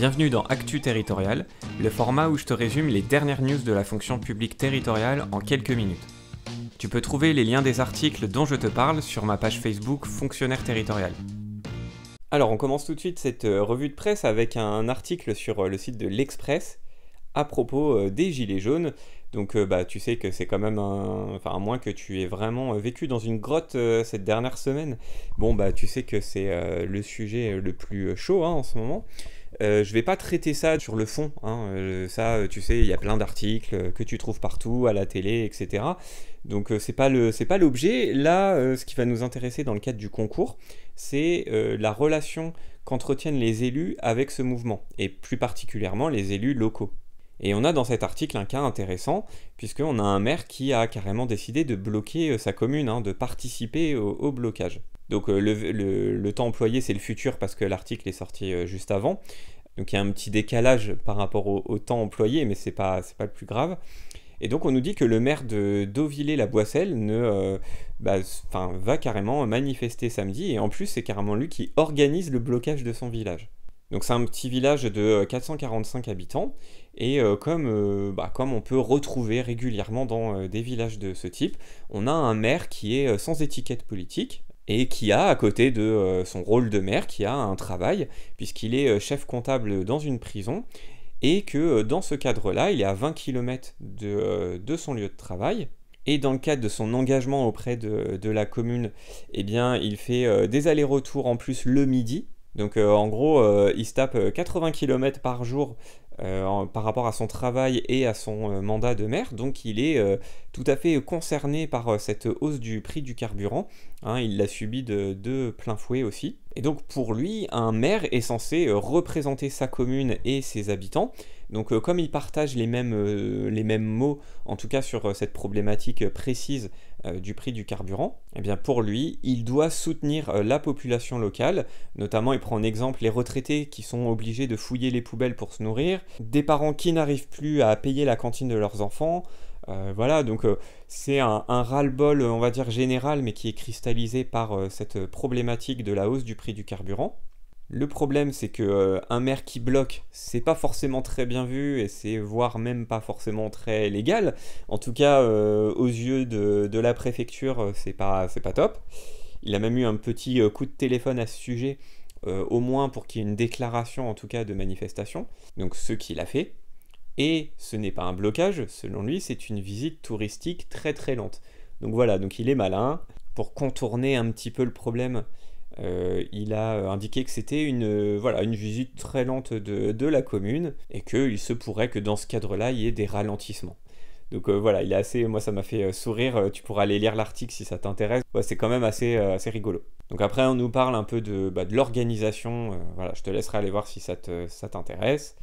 Bienvenue dans Actu Territorial, le format où je te résume les dernières news de la fonction publique territoriale en quelques minutes. Tu peux trouver les liens des articles dont je te parle sur ma page Facebook Fonctionnaire Territorial. Alors on commence tout de suite cette euh, revue de presse avec un article sur euh, le site de l'Express à propos euh, des Gilets jaunes. Donc bah, tu sais que c'est quand même un... Enfin à moins que tu aies vraiment vécu dans une grotte cette dernière semaine. Bon bah tu sais que c'est le sujet le plus chaud hein, en ce moment. Je euh, je vais pas traiter ça sur le fond. Hein. Euh, ça, euh, tu sais, il y a plein d'articles que tu trouves partout, à la télé, etc. Donc c'est pas pas l'objet. Là, ce qui va nous intéresser dans le cadre du concours, c'est la relation qu'entretiennent les élus avec ce mouvement, et plus particulièrement les élus locaux. Et on a dans cet article un cas intéressant, puisqu'on a un maire qui a carrément décidé de bloquer sa commune, hein, de participer au blocage. Donc euh, le, temps employé, c'est le futur parce que l'article est sorti euh, juste avant. Donc il y a un petit décalage par rapport au, temps employé, mais c'est pas, pas le plus grave. Et donc on nous dit que le maire de Dauvillé-la-Boisselle ne, euh, bah, va carrément manifester samedi, et en plus c'est carrément lui qui organise le blocage de son village. Donc c'est un petit village de 445 habitants, et comme, bah, comme on peut retrouver régulièrement dans des villages de ce type, on a un maire qui est sans étiquette politique, et qui a, à côté de euh, son rôle de maire, qui a un travail, puisqu'il est euh, chef comptable dans une prison, et que euh, dans ce cadre-là, il est à 20 km de, son lieu de travail. Et dans le cadre de son engagement auprès de, de la commune, eh bien, il fait des allers-retours en plus le midi. Donc en gros, il se tape 80 km par jour euh, par rapport à son travail et à son euh, mandat de maire. Donc il est euh, tout à fait concerné par cette hausse du prix du carburant. Hein. il l'a subi de, plein fouet aussi. Et donc pour lui, un maire est censé représenter sa commune et ses habitants. Donc euh, comme il partage les mêmes, euh, les mêmes mots, en tout cas sur euh, cette problématique précise du prix du carburant, eh bien pour lui, il doit soutenir la population locale, notamment il prend en exemple les retraités qui sont obligés de fouiller les poubelles pour se nourrir, des parents qui n'arrivent plus à payer la cantine de leurs enfants, voilà, donc c'est un, ras-le-bol, on va dire, général, mais qui est cristallisé par cette problématique de la hausse du prix du carburant. Le problème, c'est que euh, un maire qui bloque, c'est pas forcément très bien vu et c'est voire même pas forcément très légal. En tout cas, euh, aux yeux de, la préfecture, euh, c'est pas, pas top. Il a même eu un petit coup de téléphone à ce sujet, au moins pour qu'il y ait une déclaration en tout cas de manifestation. Donc ce qu'il a fait. Et ce n'est pas un blocage, selon lui, c'est une visite touristique très très lente. Donc voilà, donc il est malin pour contourner un petit peu le problème euh, il a euh, indiqué que c'était une, euh, voilà, une visite très lente de, de la commune et qu'il se pourrait que dans ce cadre-là, il y ait des ralentissements. Donc voilà, il est assez, moi ça m'a fait sourire, tu pourras aller lire l'article si ça t'intéresse, c'est quand même assez, assez rigolo. Donc après on nous parle un peu de, bah, de l'organisation, voilà, je te laisserai aller voir si ça t'intéresse.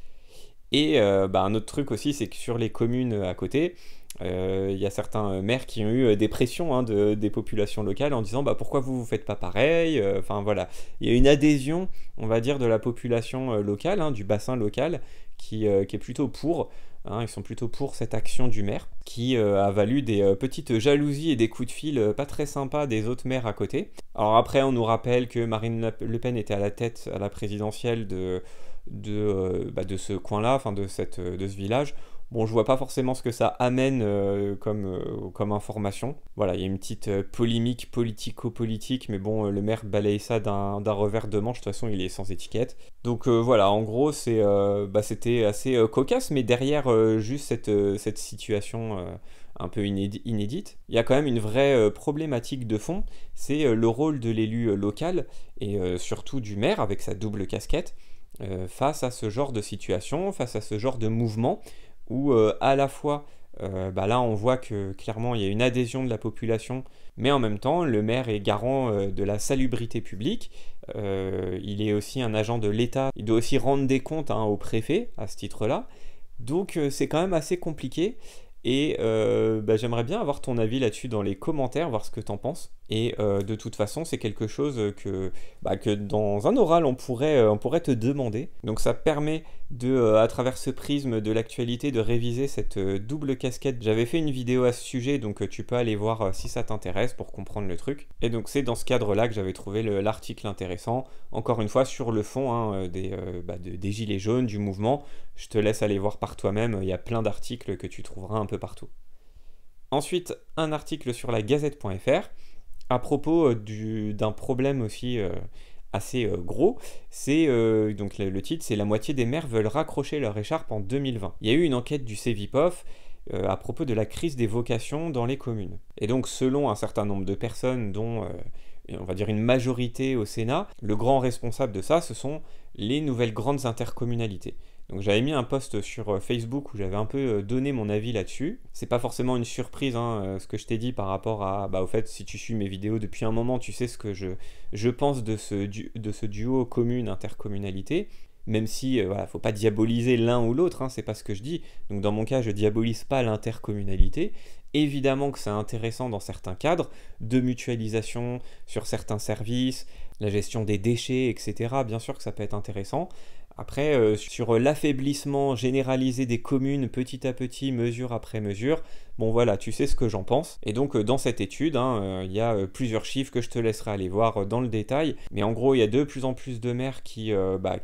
et bah, un autre truc aussi, c'est que sur les communes à côté, il euh, y a certains euh, maires qui ont eu euh, des pressions hein, de, des populations locales en disant bah, pourquoi vous vous faites pas pareil Enfin voilà, il y a une adhésion, on va dire, de la population locale, hein, du bassin local, qui, qui est plutôt pour. Hein, ils sont plutôt pour cette action du maire, qui a valu des petites jalousies et des coups de fil pas très sympas des autres maires à côté. Alors après, on nous rappelle que Marine Le Pen était à la tête à la présidentielle de, de, bah, de ce coin-là, de, de ce village. Bon, je vois pas forcément ce que ça amène euh, euh, comme, information. Voilà, il y a une petite euh, polémique politico-politique, mais bon, le maire balaye ça d'un revers de manche, de toute façon, il est sans étiquette. Donc voilà, en gros, bah, c'était assez cocasse, mais derrière juste cette, cette situation un peu inédite, il y a quand même une vraie problématique de fond, c'est le rôle de l'élu local, et surtout du maire, avec sa double casquette, face à ce genre de situation, face à ce genre de mouvement où euh, à la fois, euh, bah là on voit que clairement il y a une adhésion de la population, mais en même temps le maire est garant euh, de la salubrité publique, il est aussi un agent de l'État, il doit aussi rendre des comptes hein, au préfet à ce titre-là, donc c'est quand même assez compliqué. Et euh, bah, j'aimerais bien avoir ton avis là-dessus dans les commentaires, voir ce que t'en penses. Et euh, de toute façon, c'est quelque chose que, bah, que dans un oral, on pourrait, euh, on pourrait te demander. Donc ça permet de, à travers ce prisme de l'actualité, de réviser cette double casquette. J'avais fait une vidéo à ce sujet, donc tu peux aller voir si ça t'intéresse pour comprendre le truc. Et donc c'est dans ce cadre-là que j'avais trouvé l'article intéressant. Encore une fois, sur le fond hein, des, bah, des gilets jaunes, du mouvement. Je te laisse aller voir par toi-même. Il y a plein d'articles que tu trouveras un peu partout. Ensuite, un article sur la gazette.fr à propos euh, d'un problème aussi euh, assez euh, gros. C'est donc le, titre, c'est la moitié des maires veulent raccrocher leur écharpe en 2020. Il y a eu une enquête du CVPOF à propos de la crise des vocations dans les communes. Et donc selon un certain nombre de personnes, dont on va dire une majorité au Sénat, le grand responsable de ça, ce sont les nouvelles grandes intercommunalités. Donc j'avais mis un post sur euh, Facebook où j'avais un peu euh, donné mon avis là-dessus. C'est pas forcément une surprise hein, euh, ce que je t'ai dit par rapport à bah, au fait si tu suis mes vidéos depuis un moment, tu sais ce que je, pense de ce, duo commune intercommunalité. Même si il voilà, faut pas diaboliser l'un ou l'autre, hein, c'est pas ce que je dis. Donc dans mon cas, je diabolise pas l'intercommunalité. Évidemment que c'est intéressant dans certains cadres de mutualisation sur certains services, la gestion des déchets, etc. Bien sûr que ça peut être intéressant, après, euh, sur l'affaiblissement généralisé des communes petit à petit, mesure après mesure, bon voilà, tu sais ce que j'en pense. Et donc, euh, dans cette étude, il hein, euh, y a plusieurs chiffres que je te laisserai aller voir dans le détail. Mais en gros, il y a de plus en plus de maires qui, bah,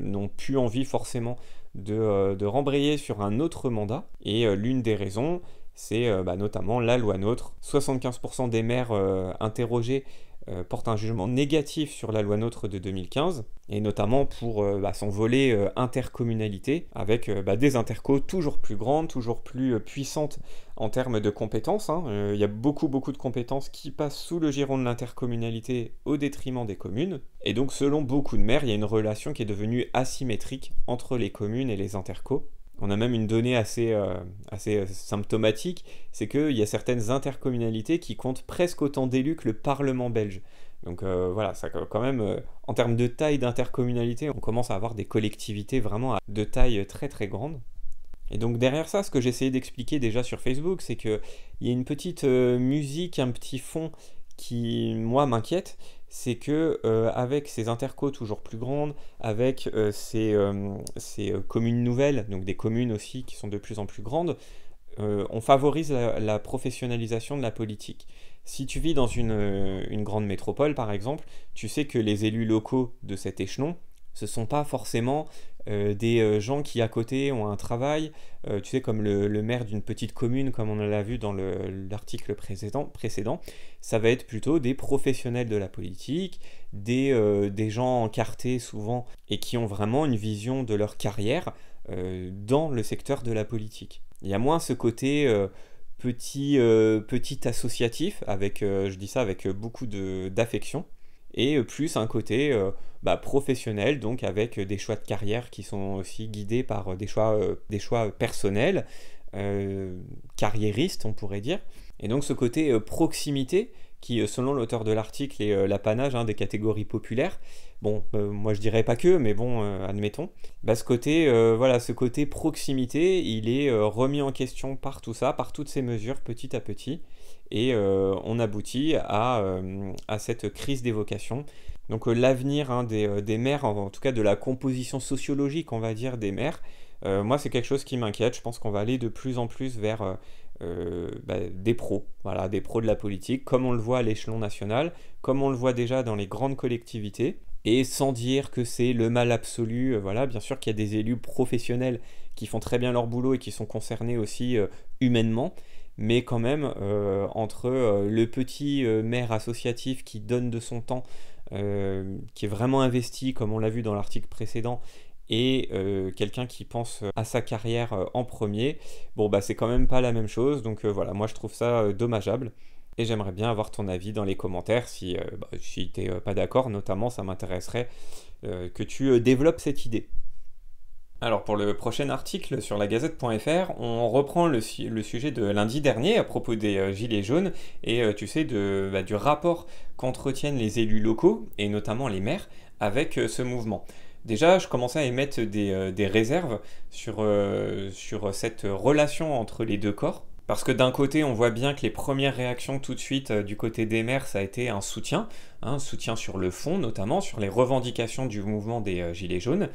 n'ont plus envie forcément de, rembrayer sur un autre mandat. Et l'une des raisons, c'est bah, notamment la loi NOTRe. 75% des maires interrogés euh, porte un jugement négatif sur la loi NOTRe de 2015, et notamment pour euh, bah, son volet euh, intercommunalité, avec bah, des intercos toujours plus grandes, toujours plus puissantes en termes de compétences. Hein. Il y a beaucoup, beaucoup de compétences qui passent sous le giron de l'intercommunalité au détriment des communes. Et donc, selon beaucoup de maires, il y a une relation qui est devenue asymétrique entre les communes et les intercos. On a même une donnée assez, euh, euh, symptomatique, c'est qu'il y a certaines intercommunalités qui comptent presque autant d'élus que le Parlement belge. Donc euh, voilà, ça quand même, en termes de taille d'intercommunalité, on commence à avoir des collectivités vraiment de taille très très grande. Et donc derrière ça, ce que essayé d'expliquer déjà sur Facebook, c'est qu'il y a une petite musique, un petit fond qui, moi, m'inquiète, c'est que euh, avec ces intercos toujours plus grandes, avec euh, ces, euh, communes nouvelles, donc des communes aussi qui sont de plus en plus grandes, on favorise la, professionnalisation de la politique. Si tu vis dans une, une, grande métropole, par exemple, tu sais que les élus locaux de cet échelon, ce ne sont pas forcément euh, des euh, gens qui à côté ont un travail, euh, tu sais, comme le, maire d'une petite commune, comme on l'a vu dans l'article précédent, précédent, ça va être plutôt des professionnels de la politique, des, des gens encartés souvent et qui ont vraiment une vision de leur carrière dans le secteur de la politique. Il y a moins ce côté petit, petit associatif, avec, je dis ça avec beaucoup d'affection et euh, plus un côté euh, bah, professionnel, donc avec euh, des choix de carrière qui sont aussi guidés par des choix, personnels, carriéristes on pourrait dire. Et donc ce côté proximité qui, selon l'auteur de l'article, est l'apanage hein, des catégories populaires. Bon, moi je dirais pas que, mais bon, admettons. Bah, ce côté, voilà, ce côté proximité, il est remis en question par tout ça, par toutes ces mesures, petit à petit et euh, on aboutit à, euh, cette crise vocations. Donc euh, l'avenir hein, des, maires, en, tout cas de la composition sociologique, on va dire, des maires, moi c'est quelque chose qui m'inquiète, je pense qu'on va aller de plus en plus vers... Bah, des pros, des pros de la politique, comme on le voit à l'échelon national, comme on le voit déjà dans les grandes collectivités. Et sans dire que c'est le mal absolu, voilà, bien sûr qu'il y a des élus professionnels qui font très bien leur boulot et qui sont concernés aussi humainement, mais quand même, euh, entre euh, le petit euh, maire associatif qui donne de son temps, qui est vraiment investi, comme on l'a vu dans l'article précédent, et quelqu'un qui pense à sa carrière en premier, bon bah c'est quand même pas la même chose, donc voilà, moi je trouve ça dommageable. Et j'aimerais bien avoir ton avis dans les commentaires si, tu bah, si pas d'accord, notamment ça m'intéresserait que tu développes cette idée. Alors pour le prochain article sur la gazette.fr, on reprend le, sujet de lundi dernier à propos des euh, Gilets jaunes et euh, tu sais bah, du rapport qu'entretiennent les élus locaux et notamment les maires avec euh, ce mouvement. Déjà, je commençais à émettre des, réserves sur, cette relation entre les deux corps. Parce que d'un côté, on voit bien que les premières réactions tout de suite du côté des maires, ça a été un soutien, un hein, soutien sur le fond notamment, sur les revendications du mouvement des Gilets jaunes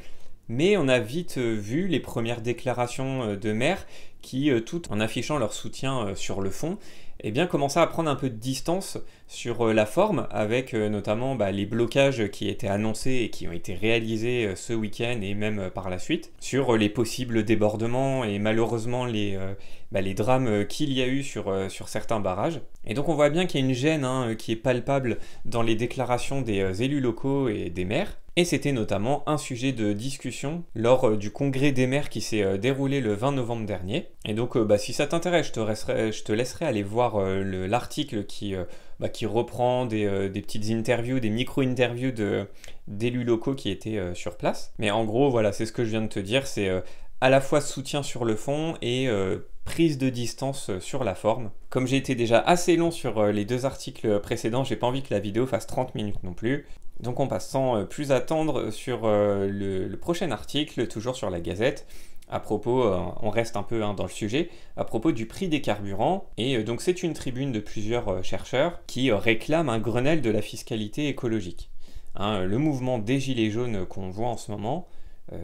mais on a vite euh, vu les premières déclarations euh, de maire qui, euh, tout en affichant leur soutien euh, sur le fond, eh bien, commençaient à prendre un peu de distance sur euh, la forme, avec notamment bah, les blocages qui étaient annoncés et qui ont été réalisés ce week-end et même par la suite, sur les possibles débordements et malheureusement les, bah, drames qu'il y a eu sur, certains barrages. Et donc on voit bien qu'il y a une gêne hein, qui est palpable dans les déclarations des élus locaux et des maires. Et c'était notamment un sujet de discussion lors du congrès des maires qui s'est déroulé le 20 novembre dernier. Et donc, euh, bah, si ça t'intéresse, je, te laisserai aller voir euh, l'article euh, bah, qui, reprend des, des, petites interviews, des micro-interviews d'élus locaux qui étaient sur place. Mais en gros, voilà, c'est ce que je viens de te dire, c'est à la fois soutien sur le fond et prise de distance sur la forme. Comme j'ai été déjà assez long sur les deux articles précédents, j'ai pas envie que la vidéo fasse 30 minutes non plus. Donc on passe sans plus attendre sur le prochain article, toujours sur la gazette, à propos, euh, on reste un peu hein, dans le sujet, à propos du prix des carburants. Et euh, donc c'est une tribune de plusieurs euh, chercheurs qui réclament un Grenelle de la fiscalité écologique. Hein, le mouvement des Gilets jaunes qu'on voit en ce moment,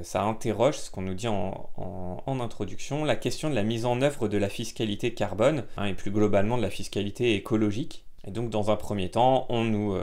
ça interroge ce qu'on nous dit en, introduction, la question de la mise en œuvre de la fiscalité carbone, hein, et plus globalement de la fiscalité écologique. Et donc dans un premier temps, on nous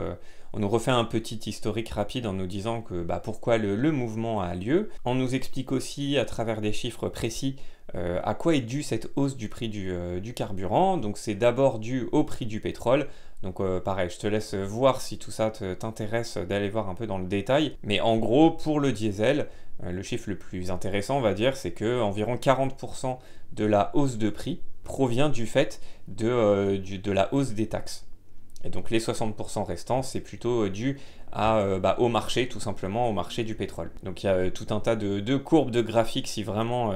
on nous refait un petit historique rapide en nous disant que bah, pourquoi le, mouvement a lieu. On nous explique aussi à travers des chiffres précis euh, à quoi est due cette hausse du prix euh, du, carburant. Donc c'est d'abord dû au prix du pétrole. Donc euh, pareil, je te laisse voir si tout ça t'intéresse d'aller voir un peu dans le détail. Mais en gros, pour le diesel, le chiffre le plus intéressant, on va dire, c'est que environ 40% de la hausse de prix provient du fait de la hausse des taxes. Et donc les 60% restants, c'est plutôt euh, dû euh, bah, au marché, tout simplement, au marché du pétrole. Donc il y a euh, tout un tas de, courbes de graphiques. Si vraiment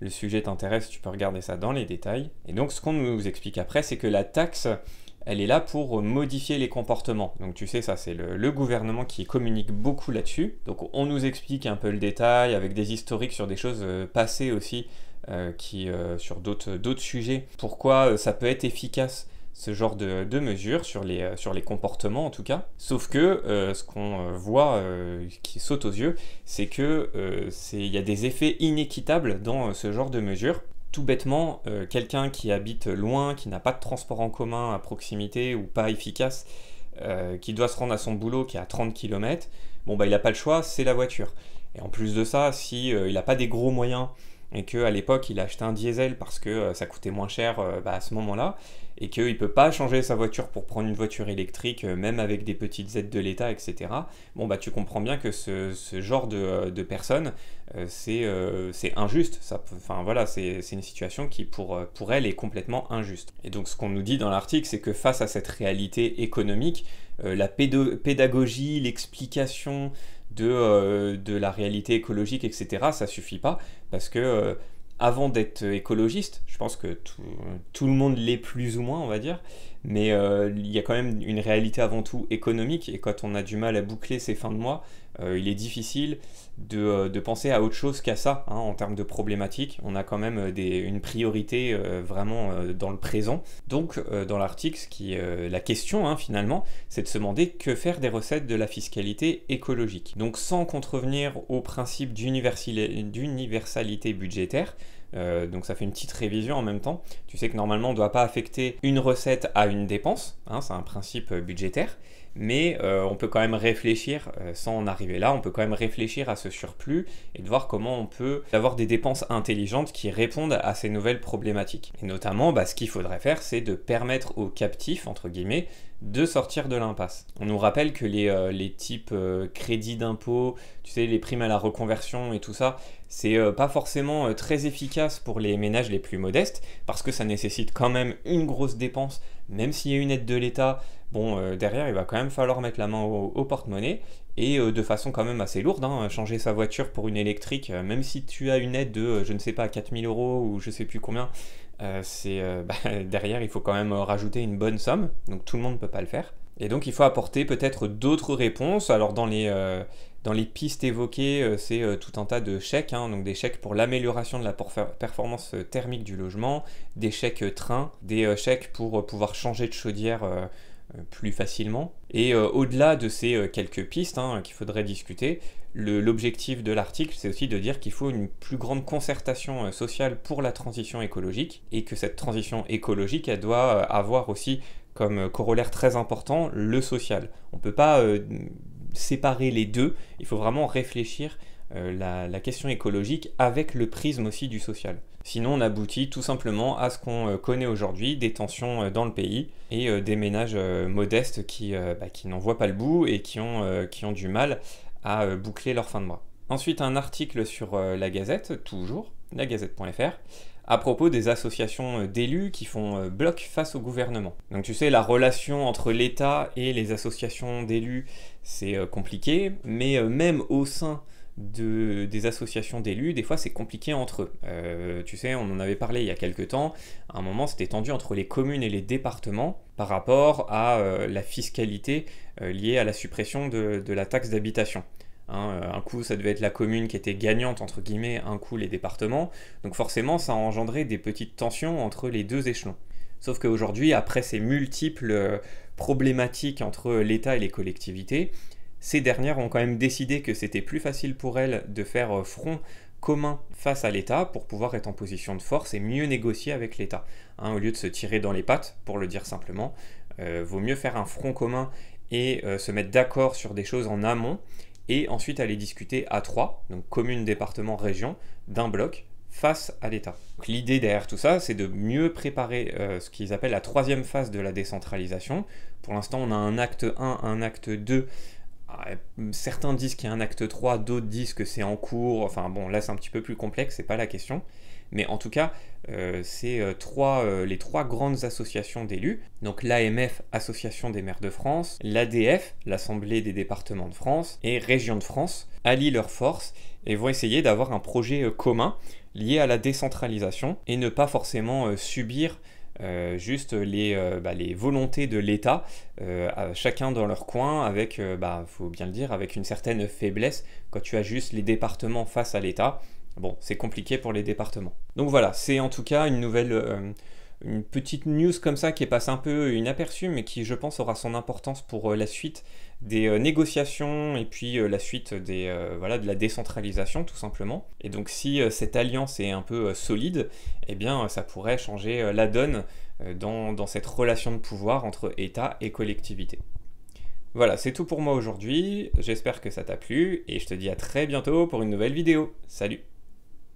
le sujet t'intéresse, tu peux regarder ça dans les détails. Et donc ce qu'on nous explique après, c'est que la taxe, elle est là pour modifier les comportements. Donc tu sais, ça c'est le, gouvernement qui communique beaucoup là-dessus. Donc on nous explique un peu le détail avec des historiques sur des choses passées aussi, qui, sur d'autres sujets. Pourquoi ça peut être efficace ce genre de, de mesures sur les, euh, sur les comportements en tout cas. Sauf que euh, ce qu'on euh, voit ce qui saute aux yeux, c'est que il y a des effets inéquitables dans ce genre de mesures. Tout bêtement, quelqu'un qui habite loin, qui n'a pas de transport en commun à proximité ou pas efficace, qui doit se rendre à son boulot qui est à 30 km, bon bah il n'a pas le choix, c'est la voiture. Et en plus de ça, si il n'a pas des gros moyens et qu'à l'époque il a acheté un diesel parce que euh, ça coûtait moins cher euh, bah, à ce moment-là, et qu'il ne peut pas changer sa voiture pour prendre une voiture électrique, euh, même avec des petites aides de l'État, etc., bon, bah, tu comprends bien que ce, genre de, personne, c'est injuste. Enfin voilà, c'est une situation qui, pour, elle, est complètement injuste. Et donc ce qu'on nous dit dans l'article, c'est que face à cette réalité économique, la pédagogie, l'explication, de, euh, de la réalité écologique, etc., ça suffit pas, parce que euh, avant d'être écologiste, je pense que tout, tout le monde l'est plus ou moins, on va dire, mais euh, il y a quand même une réalité avant tout économique, et quand on a du mal à boucler ses fins de mois, euh, il est difficile euh, de, penser à autre chose qu'à ça, hein, en termes de problématiques. On a quand même une priorité vraiment dans le présent. Donc, dans l'article, qui, la question hein, finalement, c'est de se demander que faire des recettes de la fiscalité écologique. Donc, sans contrevenir au principe d'universalité budgétaire, euh, donc ça fait une petite révision en même temps. Tu sais que normalement on ne doit pas affecter une recette à une dépense, hein, c'est un principe budgétaire mais euh, on peut quand même réfléchir, euh, sans en arriver là, on peut quand même réfléchir à ce surplus et de voir comment on peut avoir des dépenses intelligentes qui répondent à ces nouvelles problématiques. Et notamment, bah, ce qu'il faudrait faire, c'est de permettre aux captifs, entre guillemets, de sortir de l'impasse. On nous rappelle que les, euh, types crédits d'impôt, tu sais, les primes à la reconversion et tout ça, c'est pas forcément très efficace pour les ménages les plus modestes, parce que ça nécessite quand même une grosse dépense, même s'il y a une aide de l'État, bon, euh, derrière, il va quand même falloir mettre la main au, porte-monnaie et euh, de façon quand même assez lourde. Hein, changer sa voiture pour une électrique, euh, même si tu as une aide de, je ne sais pas, 4000 euros ou je ne sais plus combien, c'est bah, derrière, il faut quand même rajouter une bonne somme. Donc tout le monde ne peut pas le faire. Et donc il faut apporter peut-être d'autres réponses. Alors dans les, dans les pistes évoquées, c'est tout un tas de chèques, hein. donc des chèques pour l'amélioration de la performance thermique du logement, des chèques train, des chèques pour pouvoir changer de chaudière euh, plus facilement. Et euh, au-delà de ces euh, quelques pistes hein, qu'il faudrait discuter, l'objectif de l'article, c'est aussi de dire qu'il faut une plus grande concertation sociale pour la transition écologique et que cette transition écologique, elle doit avoir aussi comme corollaire très important le social. On ne peut pas séparer les deux, il faut vraiment réfléchir la, question écologique avec le prisme aussi du social. Sinon, on aboutit tout simplement à ce qu'on euh, connaît aujourd'hui, des tensions euh, dans le pays et euh, des ménages modestes bah, qui, n'en voient pas le bout et qui ont, du mal à boucler leur fin de mois. Ensuite, un article sur la Gazette, toujours, lagazette.fr, à propos des associations d'élus qui font bloc face au gouvernement. Donc tu sais, la relation entre l'État et les associations d'élus, c'est compliqué, mais même au sein des associations d'élus, des fois c'est compliqué entre eux. Euh, tu sais, on en avait parlé il y a quelques temps, à un moment c'était tendu entre les communes et les départements par rapport à euh, la fiscalité euh, liée à la suppression de, la taxe d'habitation. Hein, un coup, ça devait être la commune qui était gagnante, entre guillemets, un coup les départements. Donc forcément, ça a engendré des petites tensions entre les deux échelons. Sauf qu'aujourd'hui, après ces multiples problématiques entre l'État et les collectivités, ces dernières ont quand même décidé que c'était plus facile pour elles de faire euh, front commun face à l'État pour pouvoir être en position de force et mieux négocier avec l'État. Hein, au lieu de se tirer dans les pattes, pour le dire simplement, euh, vaut mieux faire un front commun et euh, se mettre d'accord sur des choses en amont et ensuite aller discuter à trois, donc commune, département, région, d'un bloc face à l'État. L'idée derrière tout ça, c'est de mieux préparer ce qu'ils appellent la troisième phase de la décentralisation. Pour l'instant, on a un acte 1, un acte 2 ah, certains disent qu'il y a un acte 3, d'autres disent que c'est en cours. Enfin bon, là c'est un petit peu plus complexe, c'est pas la question. Mais en tout cas, euh, c'est euh, trois, euh, les trois grandes associations d'élus, donc l'AMF, Association des maires de France, l'ADF, l'Assemblée des départements de France, et Région de France, allient leurs forces et vont essayer d'avoir un projet commun lié à la décentralisation et ne pas forcément subir euh, juste euh, bah, les, volontés de l'État, euh, chacun dans leur coin, avec, bah, faut bien le dire, avec une certaine faiblesse. Quand tu as juste les départements face à l'État, bon, c'est compliqué pour les départements. Donc voilà, c'est en tout cas une nouvelle une petite news comme ça qui passe un peu inaperçue, mais qui, je pense, aura son importance pour euh, la suite des euh, négociations et puis euh, la suite des, voilà, de la décentralisation, tout simplement. Et donc, si cette alliance est un peu solide, eh bien, ça pourrait changer la donne dans, dans cette relation de pouvoir entre État et collectivité. Voilà, c'est tout pour moi aujourd'hui. J'espère que ça t'a plu et je te dis à très bientôt pour une nouvelle vidéo. Salut